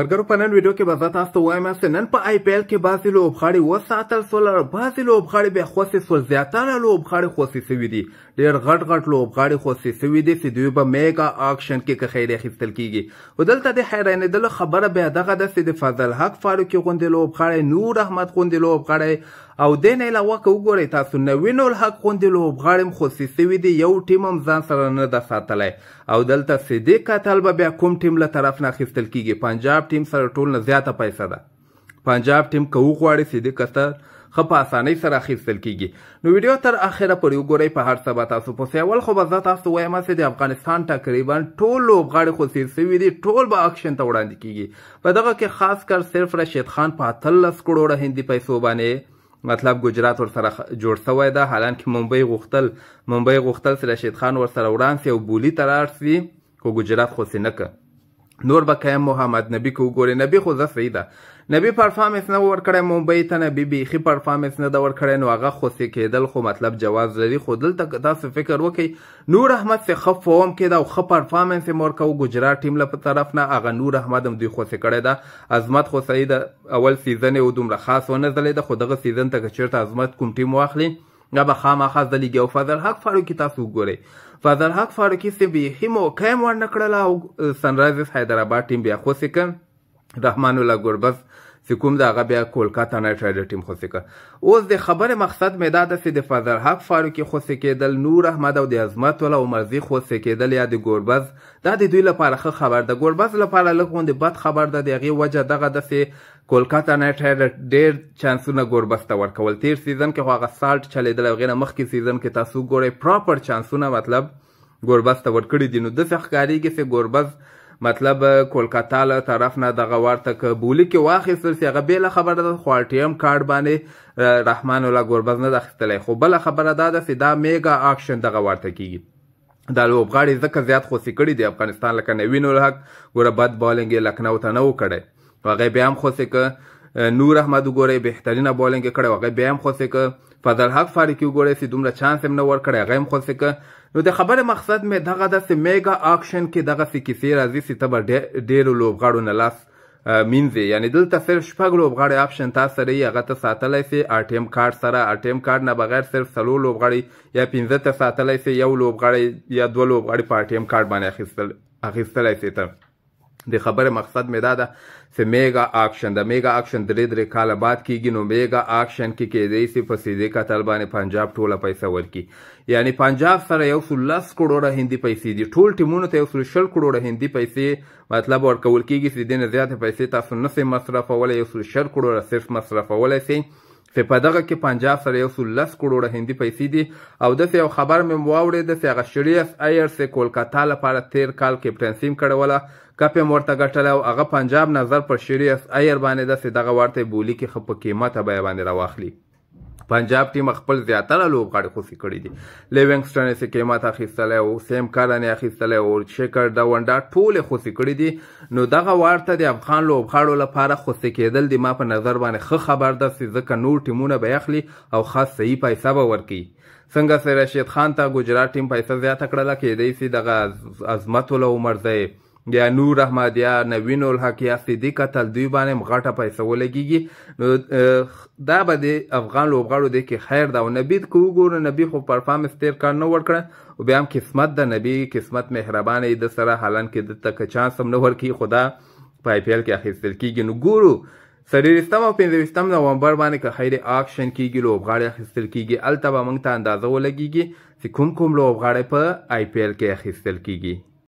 مرګرو په نن ویډیو کې به زه تاسو ته وایم چې نن په آی پی ایل کې بعضې لوبغاړي وساتل سول بعضې لوبغاړي بیا خوسې سول زیاتره لوبغاړي خوسې سوي دي ډېر غټ غټ لوبغاړي خوسې سوي دي چې دوی به میګا آکشن کې کخیرې اخیستل کیږي خو دلته د حیرانېدلو خبره بیا دغه ده چې د فضل حق فاروقي غوندې لوبغاړی نور احمد غوندې لوبغاړی او دې نه علاوه که وګورئ تاسو نوین الحق غوندې لوبغاړي هم خوسې سوي دي یو ټیم هم ځان سره نه ده ساتلی او دلته صدیق اتل به بیا کوم ټیم له طرف نه اخیستل کیږي پنجاب پنجاب ټیم سره ټول نه زیاته پیسې ده پنجاب ټیم که وغواړي صدیق اختر ښه په اسانۍ سره اخیستل کیږي نو ویډیو تر اخره پورې وګورئ په هر څه به تاسو پوسئ اول خو به زه تاسو وایم چې د افغانستان تقریبا ټول لوبغاړي خصوصي سوي دي ټول به اکشن ته وړاندې کیږي په دغه کې خاص کر صرف رشید خان په اتلس کروړه هندي پیسو باندې مطلب ګجرات ور سره جوړ شوی ده حالانکه ممبئی غوښتل ممبئی غوښتل چې رشید خان ور سره وړاندې او بولی ترارسي خو ګجرات خو نه نور به قیم محمد نبی کو ګوري نبی خو زه صحیح ده نبی پرفارمنس نه ورکړی ممبۍ ته نبی بیخي پرفارمنس نه ده ورکړی نو هغه خوسې کېدل خو مطلب جواز لري خو دلته که تاسو فکر وکړئ نور احمد څه ښه فوم کېده او ښه پرفارمنس یې م ورکوه ګجرات ټیم له په طرف نه هغه نور احمد هم دوی خوسې کړی ده عظمت خو صحیح ده اول سیزن یې دومره خاص ونه ځلېده خو دغه سیزن ته که چېرته عظمت کوم ټیم واخلي دا به خامخا ځلیږي او فضل حق فاروقي تاسو وګورئ فضل حق فاروقي سیم بیخي موقع یې ورنه کړله او سنرایزرز حیدرآباد ټیم بیا خو سکن رحمان الله ګربز کوم دغه بیا کولکاتا نایټ رایډر ټیم خوسي کړ اوس د خبره مقصد مې دا ده چې د فضل حق فاروقي خوسي کېدل نور احمد او د عظمت ولا عمرزي خوسي کېدل یا د ګوربز دا د دوی لپاره ښه خبر ده ګوربز لپاره لږ بد خبر ده د هغې وجه دغه ده چې کولکاتا نایټ رایډر ډېر چانسونه ګوربز ته ورکول تیر سیزن کې خو هغه سالټ چلېدل هغې نه مخکې سیزن کې تاسو ګورئ پراپر چانسونه مطلب ګوربز ته ورکړي دي نو داسې ښکارېږي چې ګوربز مطلب کولکتا له طرف نه دغه ورته که بولي کې واخیستل سي هغه بېله خبره ده خو ار ټي ایم کارډ باندې رحمان الله ګربز نه ده اخیستلی خو بله خبره دا ده چې دا میګا اکشن دغه ورته کیږي دا لوبغاړي ځکه زیات خوسي کړي دي افغانستان لکه نوین الحق ګوره بد بالینګ یې لکنو ته نه و کړی هغې بیا هم خوسې که نور احمد وګورئ بهترینه بالینګ کړی هغه بیا هم خوسې که فضل حق فاروقي وګورئ چې دومره چانس هم نه ورکړی هغه هم خوسې که نو د خبرې مقصد مې دغه داسې میګا اکشن کې دغسې کیسې راځي چې ته به ډېرو لوبغاړو نه لاس مینځي یعنی دلته صرف شپږ لوبغاړي آپشن تاسو سره یې هغه ته ساتلی سي اټیم کارت سره اټیم کارت نه بغیر صرف څلور لوبغاړي یا پنځه ته ساتلی سي یو لوبغاړی یا دوه لوبغاړي په اټیم کارت باندې اخیستلی سي ته د خبره مقصد مې دا ده چې میگا اکشن د میگا اکشن درې درې کاله بعد کیږي نو میگا اکشن کې کېدی سي په سیدې کتل باندې پنجاب ټوله پیسه ورکړي یعنی پنجاب سره یو سل لس کروړه هندي پیسې دي ټول ټیمونو ته یو سل شل کروړه هندي پیسې مطلب ورکول کېږي چې دې نه زیاتې پیسې تاسو نه سئ مصرفولی یو سل شل کروړه صرف مصرفولی سئ چې په دغه کې پنجاب سره یو سل لس کروړه هندي پیسې دي او داسې یو خبر مې واورېد چې هغه شریف ایرس یې کولکتا لپاره تیر کال کپټنسي م کړوله کپ یې م ورته ګټلی او هغه پنجاب نظر پر شریف ایر باندې داسې دغه ورته بولي کې ښه په قیمته بیه باندې راواخلي پنجاب ټیم خپل زیاتره لوبغاړي خوسي کړي دي لیوینګسټن یې قیمت اخیستلی او سیم کارن یې اخیستلی او شکر ډونډا ټولې خوسي کړي دي نو دغه وار ته د افغان لوبغاړو لپاره خوسي کېدل د ما په نظر باندې ښه خبر ده چې ځکه نور ټیمونه به اخلي او خاص صحیح پیسه به ورکوي څنګه چې رشید خان ته ګجرات ټیم پیسه زیاته کړله کېدی چې دغه عظمت العمر ځای یا نور احمد یا نوین الحق یا صدیق تلدوی باندې مغټه پیسې ولګيږي نو دا به د افغان لوبغاړو دی کې خیر دا او نبی کو ګور نبی خو پرفارمنس تیر کار نه ورکړ او بیا هم قسمت د نبی قسمت مهربان دی سره حالان کې د تک چانس هم نه ورکی خدا په آی پی ایل کې اخیستل کیږي نو ګورو سریرستم او پنځوستم نومبر باندې که خیر اکشن کیږي لوبغاړي اخیستل کیږي الته به موږ ته اندازه ولګيږي چې کوم کوم لوبغاړي په آی پی ایل کې اخیستل کیږي